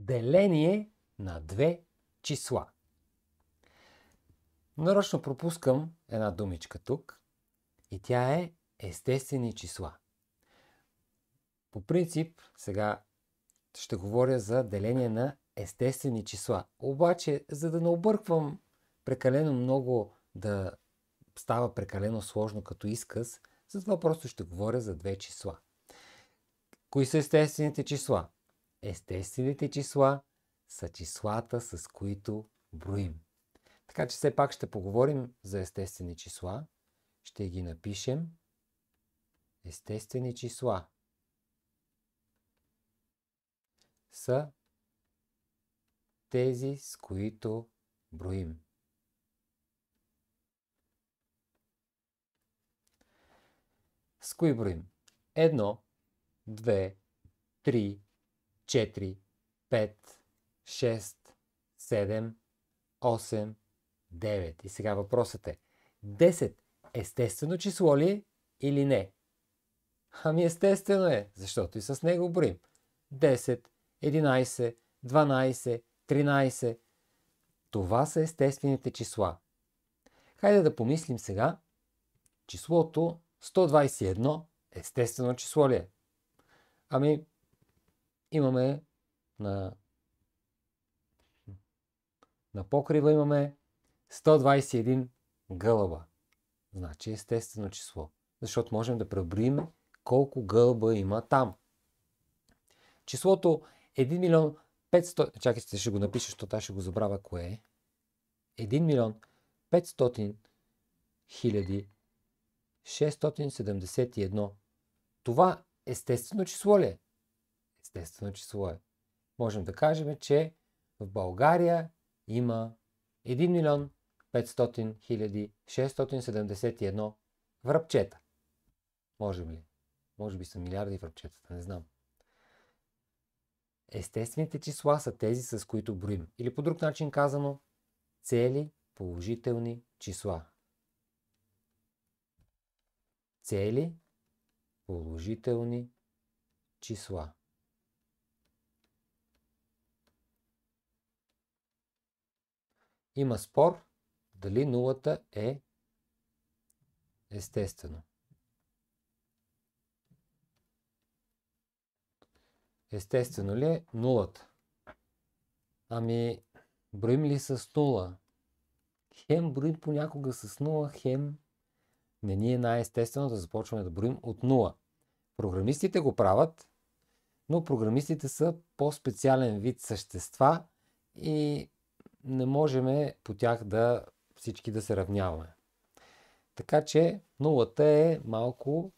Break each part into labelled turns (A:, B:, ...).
A: деление на две числа. Нарочно пропускам една думичка тук и тя е естествени числа. По принцип, сега ще говоря за деление на естествени числа. Обаче, за да не обърквам прекалено много да става прекалено сложно като изказ, затова просто ще говоря за две числа. Кои са естествените числа? естествените числа са числата, с които броим. Така че все пак ще поговорим за естествени числа. Ще ги напишем. Естествени числа са тези, с които броим. С кои броим? Едно, две, три, 4, 5, 6, 7, 8, 9. И сега въпросът е 10 естествено число ли е или не? Ами естествено е, защото и с него борим. 10, 11, 12, 13. Това са естествените числа. Хайде да помислим сега. Числото 121 естествено число ли е? Ами имаме на, на покрива имаме 121 гълъба. Значи е естествено число. Защото можем да преброим колко гълба има там. Числото 1 е милион 500... Чакайте, ще го напиша, защото аз ще го забравя кое е. 1 милион 500 хиляди 671. Това естествено число ли е? Естествено число е. Можем да кажем, че в България има 1 милион 500 хиляди 671 връбчета. Можем ли? Може би са милиарди връбчета, не знам. Естествените числа са тези, с които броим. Или по друг начин казано, цели положителни числа. Цели положителни числа. Има спор дали нулата е естествено. Естествено ли е нулата? Ами, броим ли с нула? Хем броим понякога с нула, хем не ни е най-естествено да започваме да броим от нула. Програмистите го правят, но програмистите са по-специален вид същества и не можем по тях да всички да се равняваме. Така че нулата е малко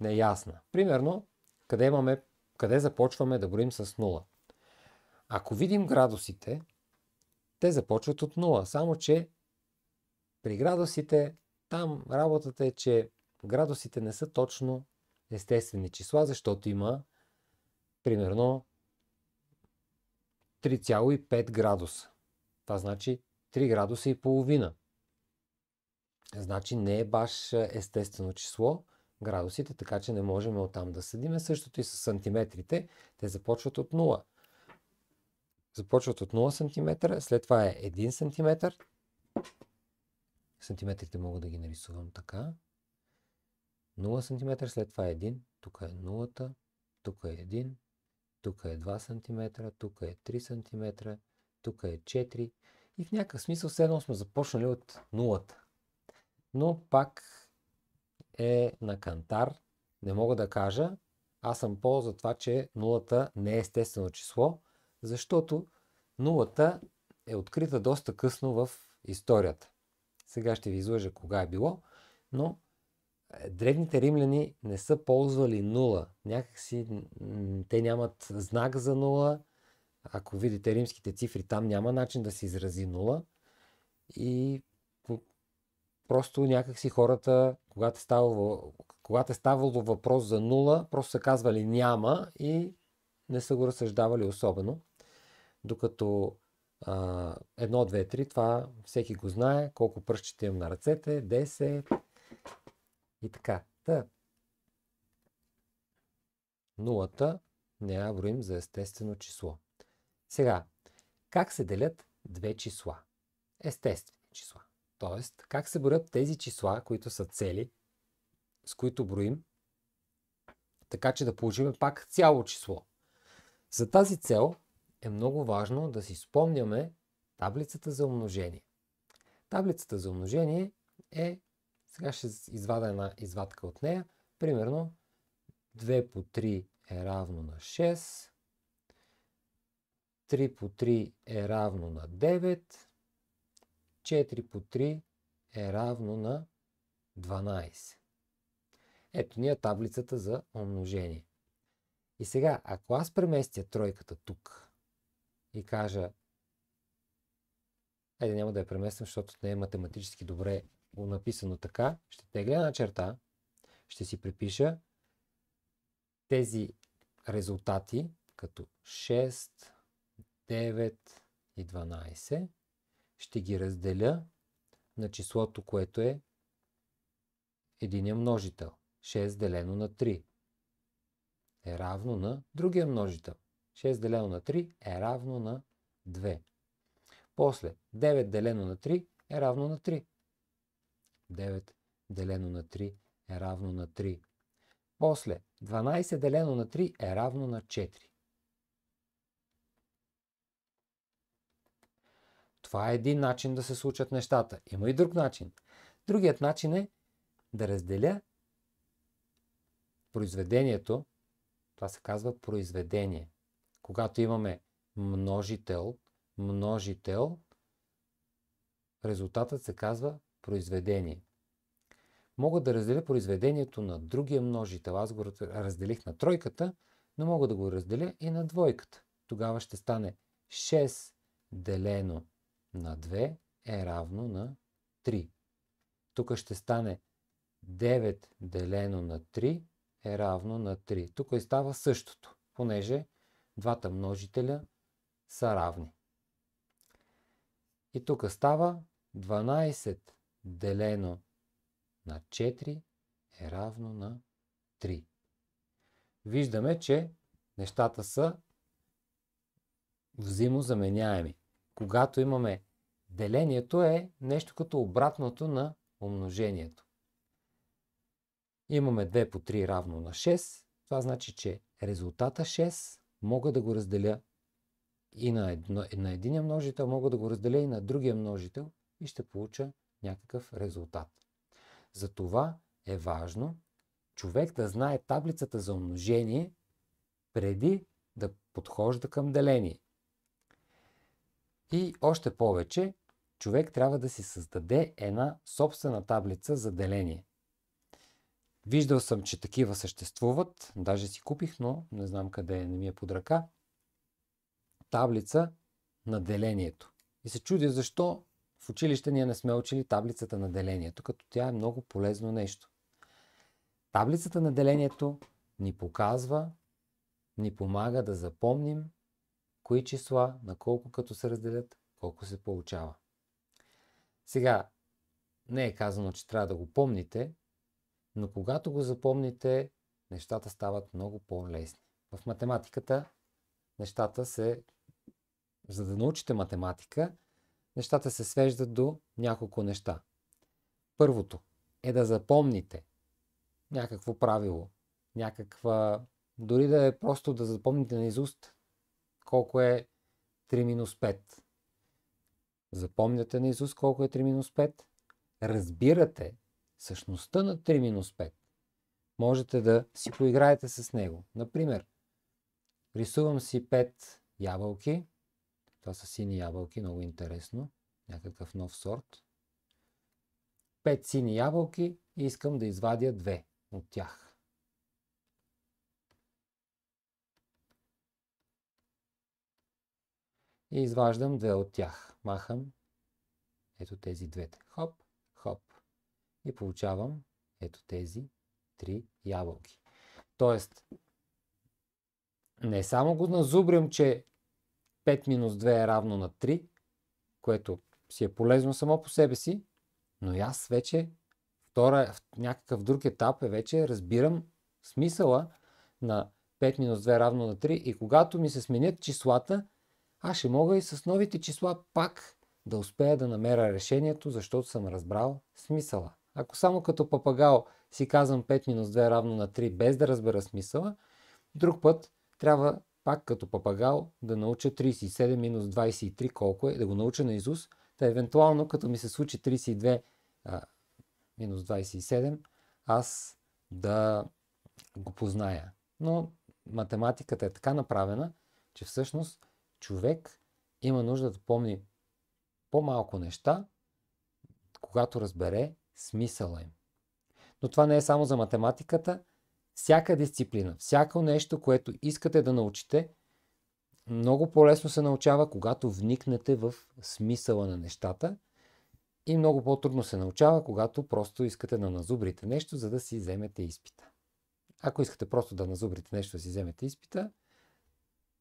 A: неясна. Примерно, къде, имаме, къде започваме да броим с нула? Ако видим градусите, те започват от нула, само че при градусите там работата е, че градусите не са точно естествени числа, защото има примерно 3,5 градуса. Това значи 3 градуса и половина. Значи не е баш е, естествено число градусите, така че не можем оттам да съдиме. Същото и с сантиметрите. Те започват от 0. Започват от 0 см, след това е 1 см. Сантиметрите мога да ги нарисувам така. 0 см, след това е 1, тук е 0, тук е 1, тук е 2 см, тук е 3 см, тук е 4 и в някакъв смисъл все сме започнали от нулата. Но пак е на кантар, не мога да кажа, аз съм по за това, че нулата не е естествено число, защото нулата е открита доста късно в историята. Сега ще ви излъжа кога е било, но е, древните римляни не са ползвали нула. Някакси те нямат знак за нула, ако видите римските цифри, там няма начин да се изрази нула. И просто някакси хората, когато е ставало, когато е ставало въпрос за нула, просто са казвали няма и не са го разсъждавали особено. Докато а, едно, две, три, това всеки го знае, колко пръщите имам на ръцете, 10 и така. Та. Нулата не я броим за естествено число. Сега, как се делят две числа? Естествени числа. Тоест, как се броят тези числа, които са цели, с които броим, така че да получим пак цяло число. За тази цел е много важно да си спомняме таблицата за умножение. Таблицата за умножение е, сега ще извада една извадка от нея, примерно 2 по 3 е равно на 6, 3 по 3 е равно на 9. 4 по 3 е равно на 12. Ето ни е таблицата за умножение. И сега, ако аз преместя тройката тук и кажа Айде няма да я премествам, защото не е математически добре написано така. Ще тегля на черта, ще си припиша тези резултати като 6, 9 и 12 ще ги разделя на числото, което е единия множител. 6 делено на 3 е равно на другия множител. 6 делено на 3 е равно на 2. После 9 делено на 3 е равно на 3. 9 делено на 3 е равно на 3. После 12 делено на 3 е равно на 4. Това е един начин да се случат нещата. Има и друг начин. Другият начин е да разделя произведението. Това се казва произведение. Когато имаме множител, множител, резултатът се казва произведение. Мога да разделя произведението на другия множител. Аз го разделих на тройката, но мога да го разделя и на двойката. Тогава ще стане 6 делено на 2 е равно на 3. Тук ще стане 9 делено на 3 е равно на 3. Тук и става същото, понеже двата множителя са равни. И тук става 12 делено на 4 е равно на 3. Виждаме, че нещата са взаимозаменяеми. Когато имаме Делението е нещо като обратното на умножението. Имаме 2 по 3 равно на 6. Това значи, че резултата 6 мога да го разделя и на, едно, на единия множител, мога да го разделя и на другия множител и ще получа някакъв резултат. Затова е важно човек да знае таблицата за умножение преди да подхожда към деление. И още повече, човек трябва да си създаде една собствена таблица за деление. Виждал съм, че такива съществуват. Даже си купих, но не знам къде е, не ми е под ръка. Таблица на делението. И се чудя защо в училище ние не сме учили таблицата на делението, като тя е много полезно нещо. Таблицата на делението ни показва, ни помага да запомним кои числа на колко като се разделят, колко се получава. Сега, не е казано, че трябва да го помните, но когато го запомните, нещата стават много по-лесни. В математиката нещата се... За да научите математика, нещата се свеждат до няколко неща. Първото е да запомните някакво правило, някаква... Дори да е просто да запомните на изуст колко е 3 минус 5 запомняте на Исус колко е 3 минус 5, разбирате същността на 3 минус 5. Можете да си поиграете с него. Например, рисувам си 5 ябълки. Това са сини ябълки, много интересно. Някакъв нов сорт. 5 сини ябълки и искам да извадя 2 от тях. и изваждам две от тях. Махам ето тези двете. Хоп, хоп. И получавам ето тези три ябълки. Тоест, не само го назубрим, че 5 минус 2 е равно на 3, което си е полезно само по себе си, но и аз вече втора, в някакъв друг етап е вече разбирам смисъла на 5 минус 2 равно на 3 и когато ми се сменят числата, аз ще мога и с новите числа пак да успея да намеря решението, защото съм разбрал смисъла. Ако само като папагал си казвам 5 минус 2 равно на 3 без да разбера смисъла, друг път трябва пак като папагал да науча 37 минус 23 колко е, да го науча на Изус, да евентуално като ми се случи 32 а, минус 27, аз да го позная. Но математиката е така направена, че всъщност човек има нужда да помни по-малко неща, когато разбере смисъла им. Но това не е само за математиката. Всяка дисциплина, всяко нещо, което искате да научите, много по-лесно се научава, когато вникнете в смисъла на нещата и много по-трудно се научава, когато просто искате да назубрите нещо, за да си вземете изпита. Ако искате просто да назубрите нещо, да си вземете изпита,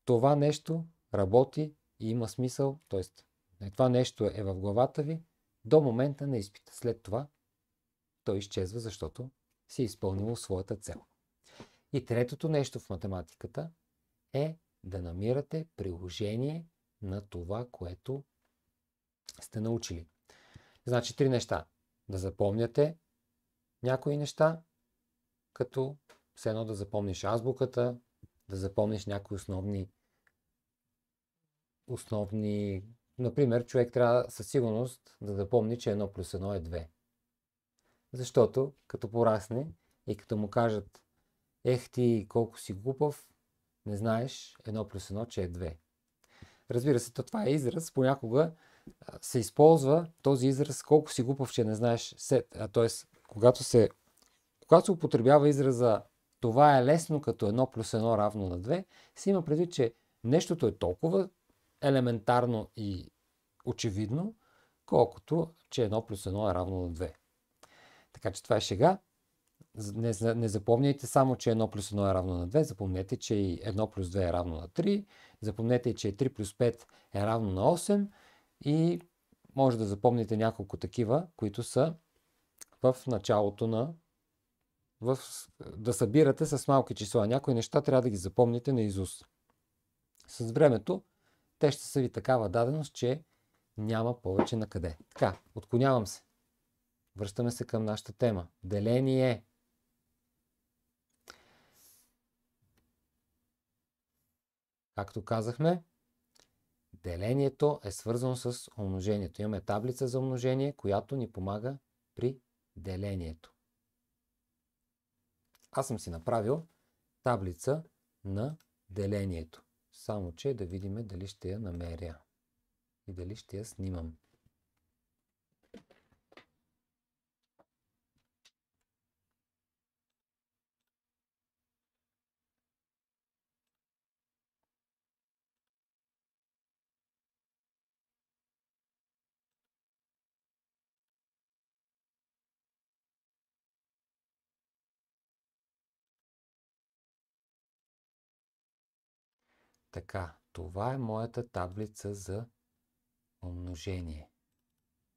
A: това нещо работи и има смисъл, т.е. това нещо е в главата ви до момента на изпита. След това той изчезва, защото си е изпълнило своята цел. И третото нещо в математиката е да намирате приложение на това, което сте научили. Значи три неща. Да запомняте някои неща, като все едно да запомниш азбуката, да запомниш някои основни основни... Например, човек трябва със сигурност да запомни, че 1 плюс 1 е 2. Защото като порасне и като му кажат ех ти колко си глупав, не знаеш 1 плюс 1, че е 2. Разбира се, то това е израз. Понякога се използва този израз колко си глупав, че не знаеш. т.е. когато се когато се употребява израза това е лесно като 1 плюс 1 равно на 2, се има предвид, че нещото е толкова елементарно и очевидно, колкото, че 1 плюс 1 е равно на 2. Така че това е шега. Не, не запомняйте само, че 1 плюс 1 е равно на 2, запомнете, че и 1 плюс 2 е равно на 3, запомнете, че 3 плюс 5 е равно на 8 и може да запомните няколко такива, които са в началото на... В, да събирате с малки числа. Някои неща трябва да ги запомните на изус. С времето те ще са ви такава даденост, че няма повече на къде. Така, отклонявам се. Връщаме се към нашата тема. Деление. Както казахме, делението е свързано с умножението. Имаме таблица за умножение, която ни помага при делението. Аз съм си направил таблица на делението. Само, че е да видим дали ще я намеря и дали ще я снимам. Така, това е моята таблица за умножение.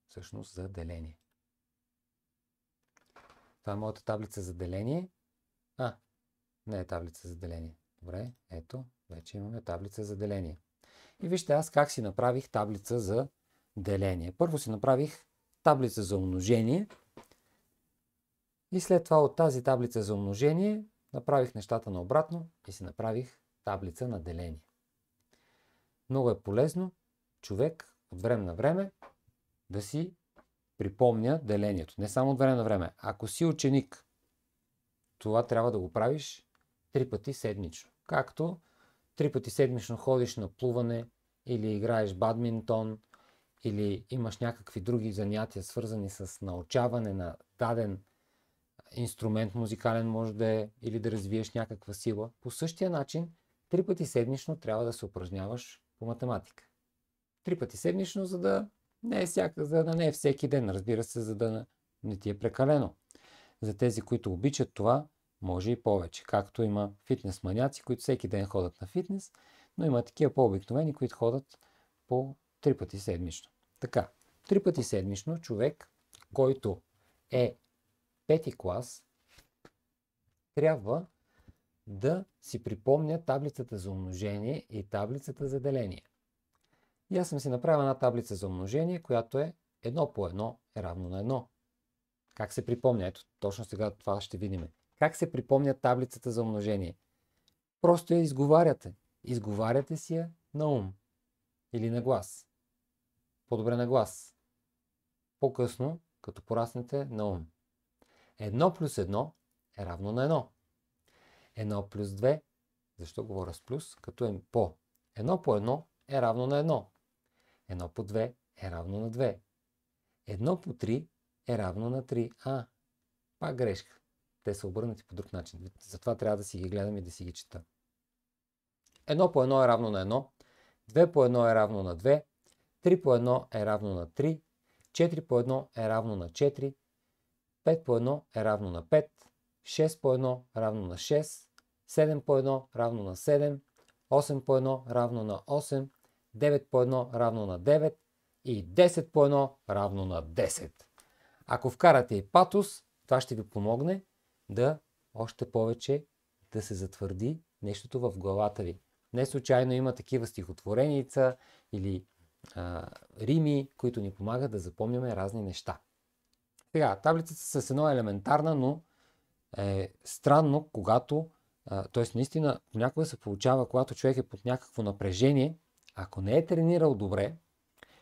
A: Всъщност за деление. Това е моята таблица за деление. А, не е таблица за деление. Добре, ето, вече имаме таблица за деление. И вижте аз как си направих таблица за деление. Първо си направих таблица за умножение. И след това от тази таблица за умножение направих нещата наобратно и си направих таблица на деление много е полезно човек от време на време да си припомня делението. Не само от време на време. Ако си ученик, това трябва да го правиш три пъти седмично. Както три пъти седмично ходиш на плуване или играеш бадминтон или имаш някакви други занятия, свързани с научаване на даден инструмент музикален може да е, или да развиеш някаква сила. По същия начин, три пъти седмично трябва да се упражняваш по математика. Три пъти седмично, за да не е, всяка, за да не е всеки ден, разбира се, за да не ти е прекалено. За тези, които обичат това, може и повече. Както има фитнес маняци, които всеки ден ходят на фитнес, но има такива по-обикновени, които ходят по три пъти седмично. Така, три пъти седмично човек, който е пети клас, трябва да си припомня таблицата за умножение и таблицата за деление. И аз съм си направил една таблица за умножение, която е 1 по 1 е равно на 1. Как се припомня? Ето, точно сега това ще видим. Как се припомня таблицата за умножение? Просто я изговаряте. Изговаряте си я на ум или на глас. По-добре на глас. По-късно, като пораснете на ум. 1 плюс 1 е равно на 1. 1 плюс 2, защо говоря с плюс, като е по. 1 по 1 е равно на 1. 1 по 2 е равно на 2. 1 по 3 е равно на 3. А, пак грешка. Те са обърнати по друг начин. Затова трябва да си ги гледам и да си ги чета. 1 по 1 е равно на 1. 2 по 1 е равно на 2. 3 по 1 е равно на 3. 4 по 1 е равно на 4. 5 по 1 е равно на 5. 6 по 1 равно на 6. 7 по 1 равно на 7, 8 по 1 равно на 8, 9 по 1 равно на 9 и 10 по 1 равно на 10. Ако вкарате и патос, това ще ви помогне да още повече да се затвърди нещото в главата ви. Не случайно има такива стихотвореница или а, рими, които ни помагат да запомняме разни неща. Сега, таблицата с едно елементарна, но е странно, когато Тоест, наистина, понякога се получава, когато човек е под някакво напрежение, ако не е тренирал добре,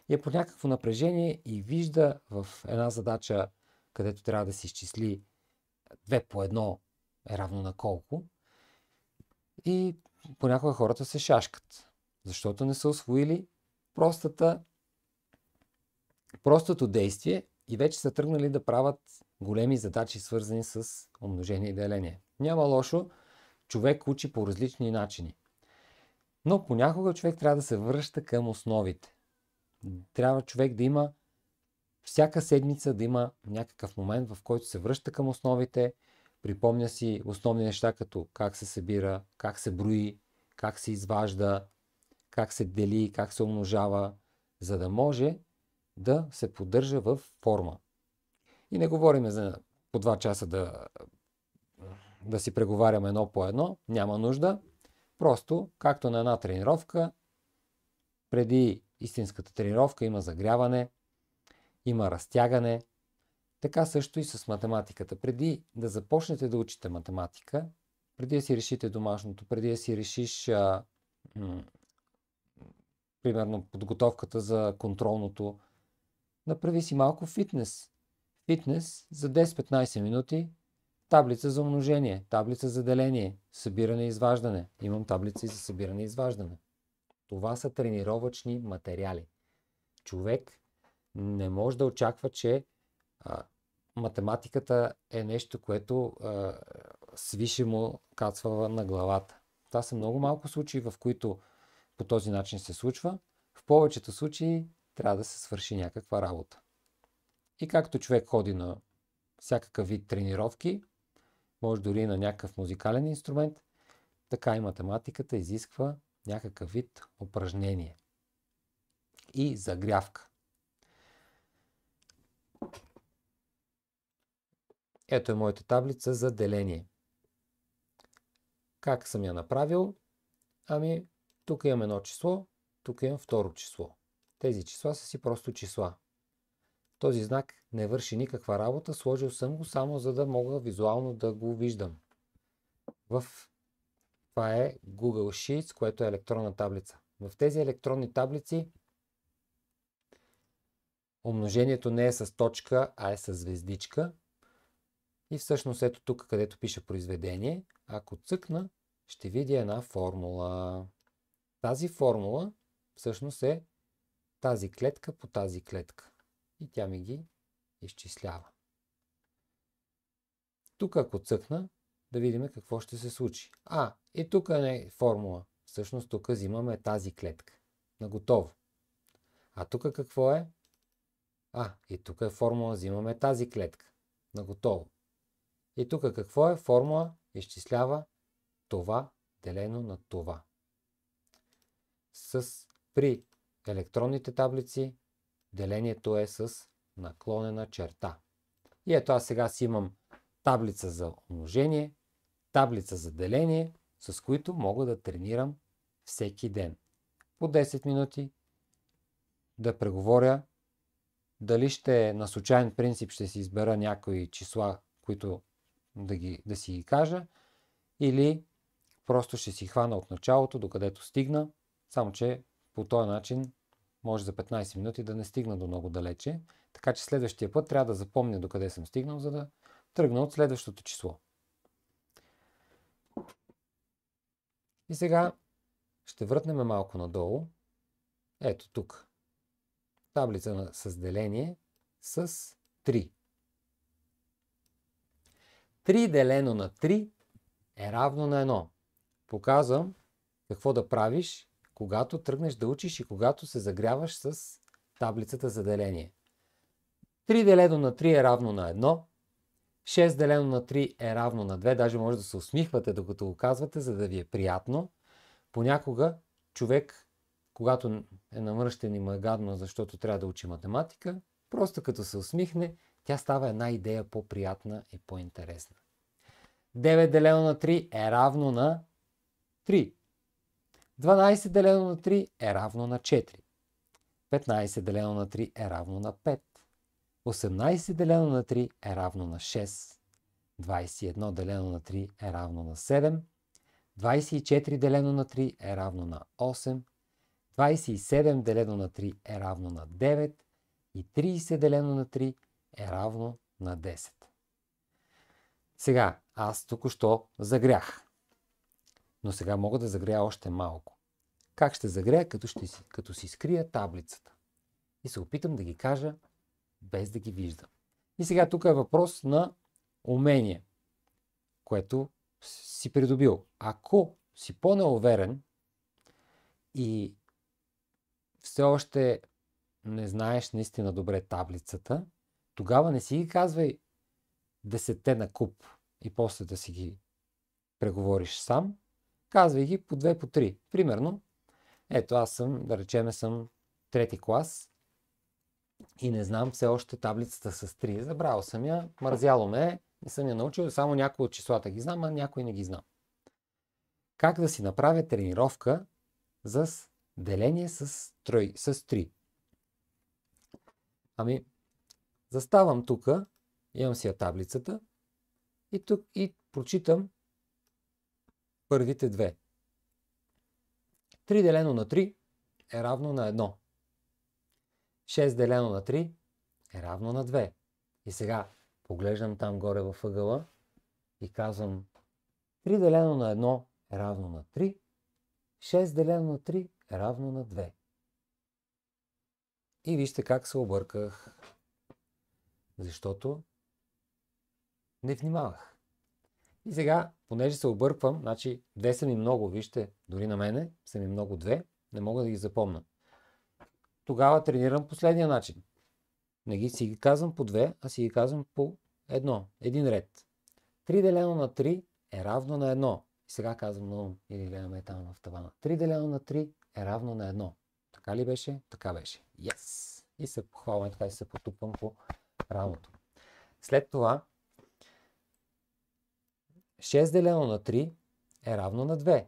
A: е под някакво напрежение и вижда в една задача, където трябва да се изчисли 2 по 1 е равно на колко. И понякога хората се шашкат, защото не са освоили простата, простото действие и вече са тръгнали да правят големи задачи, свързани с умножение и деление. Няма лошо човек учи по различни начини. Но понякога човек трябва да се връща към основите. Трябва човек да има всяка седмица да има някакъв момент, в който се връща към основите, припомня си основни неща, като как се събира, как се брои, как се изважда, как се дели, как се умножава, за да може да се поддържа в форма. И не говорим за по два часа да да си преговарям едно по едно, няма нужда. Просто, както на една тренировка, преди истинската тренировка има загряване, има разтягане. Така също и с математиката. Преди да започнете да учите математика, преди да си решите домашното, преди да си решиш а, м- примерно подготовката за контролното, направи си малко фитнес. Фитнес за 10-15 минути Таблица за умножение, таблица за деление, събиране и изваждане. Имам таблици за събиране и изваждане. Това са тренировъчни материали. Човек не може да очаква, че а, математиката е нещо, което а, свише му кацва на главата. Това са много малко случаи, в които по този начин се случва. В повечето случаи трябва да се свърши някаква работа. И както човек ходи на всякакъв вид тренировки, може дори на някакъв музикален инструмент, така и математиката изисква някакъв вид упражнение и загрявка. Ето е моята таблица за деление. Как съм я направил? Ами, тук имам едно число, тук имам второ число. Тези числа са си просто числа. Този знак не върши никаква работа, сложил съм го само за да мога визуално да го виждам. В това е Google Sheets, което е електронна таблица. В тези електронни таблици умножението не е с точка, а е с звездичка. И всъщност ето тук, където пише произведение, ако цъкна, ще видя една формула. Тази формула всъщност е тази клетка по тази клетка и тя ми ги изчислява. Тук ако цъкна, да видим какво ще се случи. А, и тук не е формула. Всъщност тук взимаме тази клетка. На готово. А тук какво е? А, и тук е формула, взимаме тази клетка. На готово. И тук какво е? Формула изчислява това делено на това. С при електронните таблици делението е с наклонена черта. И ето аз сега си имам таблица за умножение, таблица за деление, с които мога да тренирам всеки ден. По 10 минути да преговоря дали ще на случайен принцип ще си избера някои числа, които да, ги, да си ги кажа, или просто ще си хвана от началото, докъдето стигна, само че по този начин може за 15 минути да не стигна до много далече, така че следващия път трябва да запомня докъде съм стигнал, за да тръгна от следващото число. И сега ще въртнем малко надолу. Ето тук. Таблица на създеление с 3. 3 делено на 3 е равно на 1. Показвам какво да правиш, когато тръгнеш да учиш и когато се загряваш с таблицата за деление. 3 делено на 3 е равно на 1, 6 делено на 3 е равно на 2, даже може да се усмихвате докато го казвате, за да ви е приятно. Понякога човек, когато е намръщен и му е гадно, защото трябва да учи математика, просто като се усмихне, тя става една идея по-приятна и по-интересна. 9 делено на 3 е равно на 3. 12 делено на 3 е равно на 4. 15 делено на 3 е равно на 5. 18 делено на 3 е равно на 6. 21 делено на 3 е равно на 7. 24 делено на 3 е равно на 8. 27 делено на 3 е равно на 9. И 30 делено на 3 е равно на 10. Сега, аз току-що загрях но сега мога да загрея още малко. Как ще загрея, като, ще си, като си скрия таблицата? И се опитам да ги кажа без да ги виждам. И сега тук е въпрос на умение, което си придобил. Ако си по-неуверен и все още не знаеш наистина добре таблицата, тогава не си ги казвай десетте на куп и после да си ги преговориш сам, казвай ги по две по три. Примерно, ето аз съм, да речеме съм трети клас и не знам все още таблицата с три. Забрал съм я, мързяло ме, е, не съм я научил, само някои от числата ги знам, а някои не ги знам. Как да си направя тренировка за деление с 3? С 3? Ами, заставам тук, имам си я таблицата и, тук, и прочитам първите две. 3 делено на 3 е равно на 1. 6 делено на 3 е равно на 2. И сега поглеждам там горе във ъгъла и казвам 3 делено на 1 е равно на 3, 6 делено на 3 е равно на 2. И вижте как се обърках, защото не внимавах. И сега, понеже се обърквам, значи две са ми много, вижте, дори на мене са ми много две, не мога да ги запомна. Тогава тренирам последния начин. Не ги си ги казвам по две, а си ги казвам по едно, един ред. 3 делено на 3 е равно на едно. И сега казвам на ум или гледаме там в тавана. 3 делено на 3 е равно на едно. Така ли беше? Така беше. Yes! И се похвалвам така и се потупвам по рамото. След това 6 делено на 3 е равно на 2.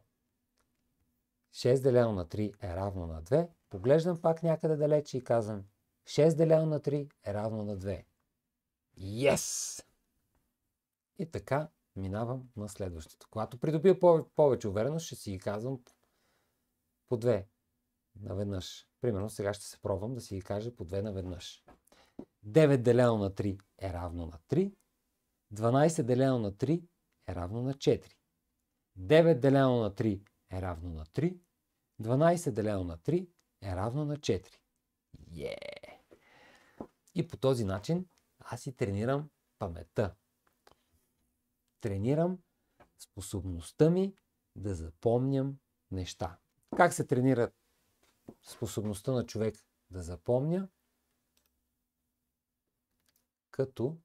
A: 6 делено на 3 е равно на 2. Поглеждам пак някъде далече и казвам 6 делено на 3 е равно на 2. Yes! И така минавам на следващото. Когато придобия повече увереност, ще си ги казвам по 2 наведнъж. Примерно сега ще се пробвам да си ги кажа по 2 наведнъж. 9 делено на 3 е равно на 3. 12 делено на 3 е равно на 4. 9 делено на 3 е равно на 3. 12 делено на 3 е равно на 4. Е! Yeah! И по този начин аз си тренирам паметта. Тренирам способността ми да запомням неща. Как се тренира способността на човек да запомня? Като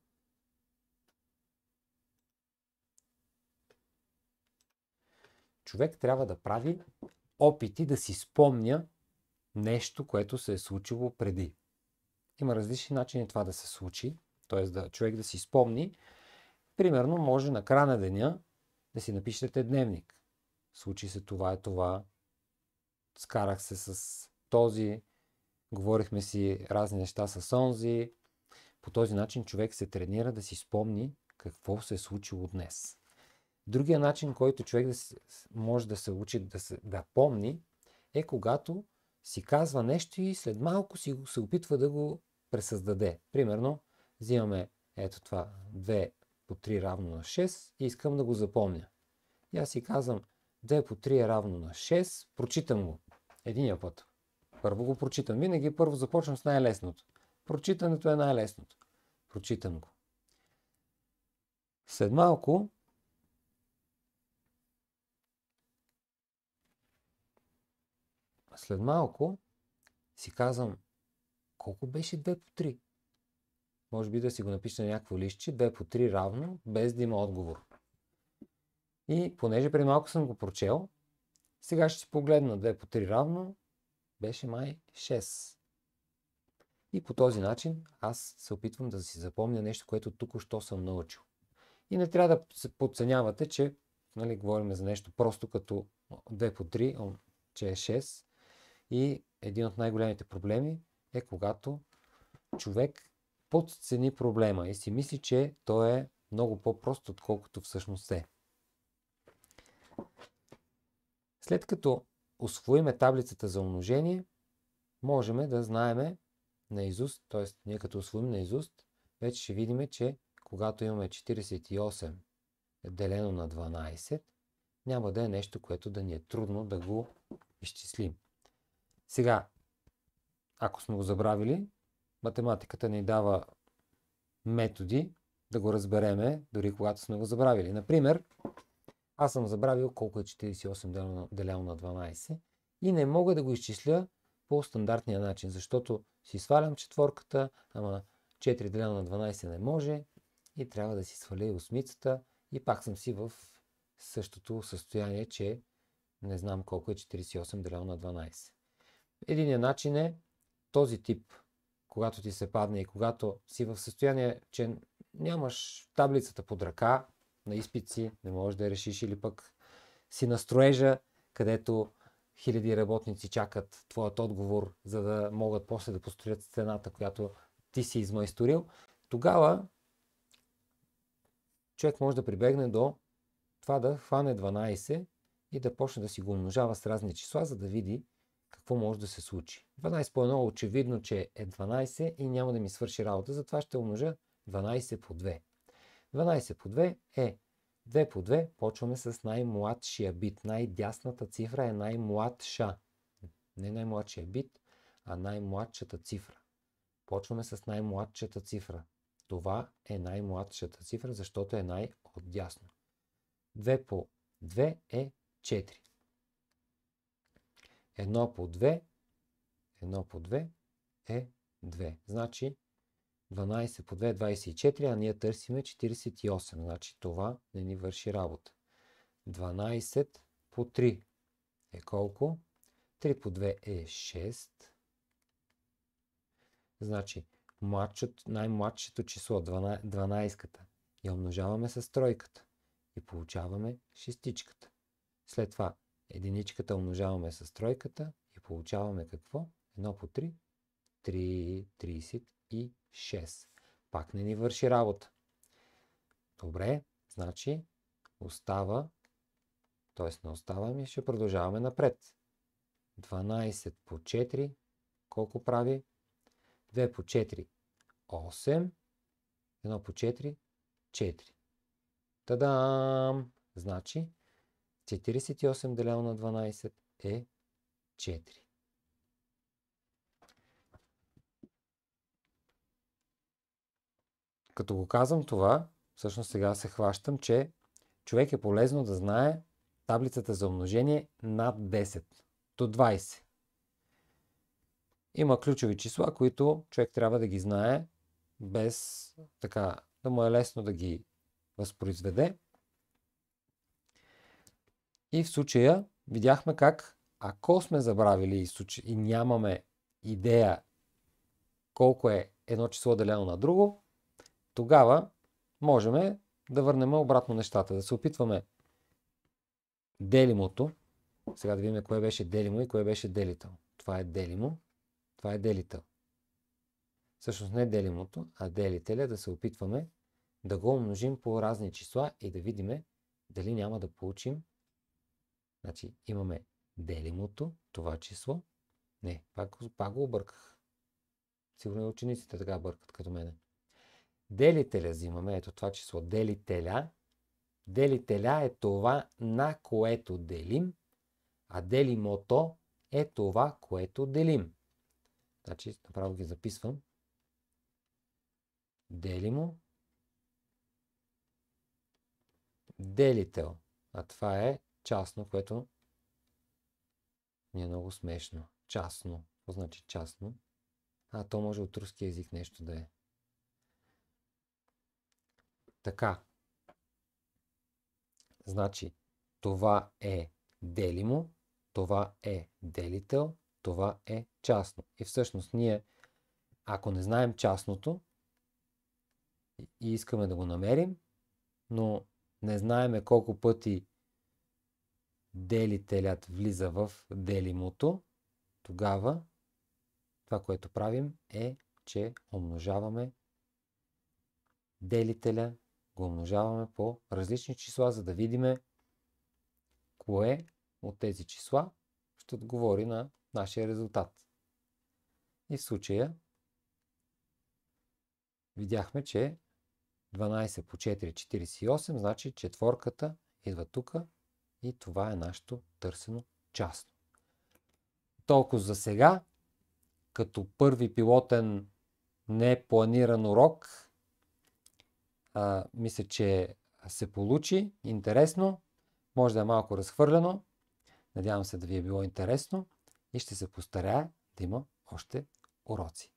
A: човек трябва да прави опити да си спомня нещо, което се е случило преди. Има различни начини това да се случи, т.е. Да, човек да си спомни. Примерно, може на края на деня да си напишете дневник. Случи се това е това. Скарах се с този, говорихме си разни неща с онзи. По този начин човек се тренира да си спомни какво се е случило днес. Другия начин, който човек да се, може да се учи да, се, да помни, е когато си казва нещо и след малко си се опитва да го пресъздаде. Примерно, взимаме ето това 2 по 3 равно на 6 и искам да го запомня. И аз си казвам 2 по 3 е равно на 6, прочитам го единия път. Първо го прочитам. Винаги първо започвам с най-лесното. Прочитането е най-лесното. Прочитам го. След малко След малко си казвам, колко беше 2 по 3? Може би да си го напиша на някакво лище, 2 по 3 равно, без да има отговор. И понеже преди малко съм го прочел, сега ще си погледна 2 по 3 равно, беше май 6. И по този начин аз се опитвам да си запомня нещо, което тук-що съм научил. И не трябва да се подценявате, че нали, говорим за нещо просто като 2 по 3, че е 6, и един от най-големите проблеми е когато човек подцени проблема и си мисли, че той е много по-прост, отколкото всъщност е. След като освоиме таблицата за умножение, можем да знаеме на изуст, т.е. ние като освоим на изуст, вече ще видим, че когато имаме 48 делено на 12, няма да е нещо, което да ни е трудно да го изчислим. Сега, ако сме го забравили, математиката ни дава методи да го разбереме, дори когато сме го забравили. Например, аз съм забравил колко е 48 делено на 12 и не мога да го изчисля по стандартния начин, защото си свалям четворката, ама 4 делено на 12 не може и трябва да си сваля и осмицата и пак съм си в същото състояние, че не знам колко е 48 делено на 12. Единият начин е този тип, когато ти се падне и когато си в състояние, че нямаш таблицата под ръка на изпит си, не можеш да я решиш или пък си на строежа, където хиляди работници чакат твоят отговор, за да могат после да построят стената, която ти си измайсторил, тогава човек може да прибегне до това да хване 12 и да почне да си го умножава с разни числа, за да види какво може да се случи. 12 по 1 е очевидно, че е 12 и няма да ми свърши работа, затова ще умножа 12 по 2. 12 по 2 е 2 по 2, почваме с най-младшия бит. Най-дясната цифра е най-младша. Не най-младшия бит, а най-младшата цифра. Почваме с най-младшата цифра. Това е най-младшата цифра, защото е най-отдясно. 2 по 2 е 4. 1 по 2, 1 по 2 е 2. Значи 12 по 2 е 24, а ние търсиме 48. Значи това не ни върши работа. 12 по 3 е колко? 3 по 2 е 6. Значи най-младшето число, 12-ката, я умножаваме с тройката и получаваме шестичката. След това единичката умножаваме с тройката и получаваме какво? 1 по 3, 3, 36. Пак не ни върши работа. Добре, значи остава, т.е. не оставаме, ами ще продължаваме напред. 12 по 4, колко прави? 2 по 4, 8. 1 по 4, 4. Тадам! Значи 48 деляно на 12 е 4. Като го казвам това, всъщност сега се хващам, че човек е полезно да знае таблицата за умножение над 10 до 20. Има ключови числа, които човек трябва да ги знае без така да му е лесно да ги възпроизведе. И в случая видяхме как, ако сме забравили и нямаме идея колко е едно число делено на друго, тогава можем да върнем обратно нещата, да се опитваме делимото. Сега да видим кое беше делимо и кое беше делител. Това е делимо, това е делител. Всъщност не делимото, а делителя е да се опитваме да го умножим по разни числа и да видим дали няма да получим Значи имаме делимото, това число. Не, пак, пак го обърках. Сигурно и учениците така бъркат като мене. Делителя взимаме, ето това число. Делителя. Делителя е това, на което делим, а делимото е това, което делим. Значи, направо ги записвам. Делимо. Делител. А това е частно, което ми е много смешно. Частно. Какво значи частно? А, то може от руски език нещо да е. Така. Значи, това е делимо, това е делител, това е частно. И всъщност ние, ако не знаем частното и искаме да го намерим, но не знаеме колко пъти делителят влиза в делимото, тогава това, което правим е, че умножаваме делителя, го умножаваме по различни числа, за да видим кое от тези числа ще отговори на нашия резултат. И в случая видяхме, че 12 по 4 48, значи четворката идва тука. И това е нашето търсено частно. Толкова за сега. Като първи пилотен непланиран урок, а, мисля, че се получи. Интересно. Може да е малко разхвърлено. Надявам се да ви е било интересно и ще се постаря да има още уроци.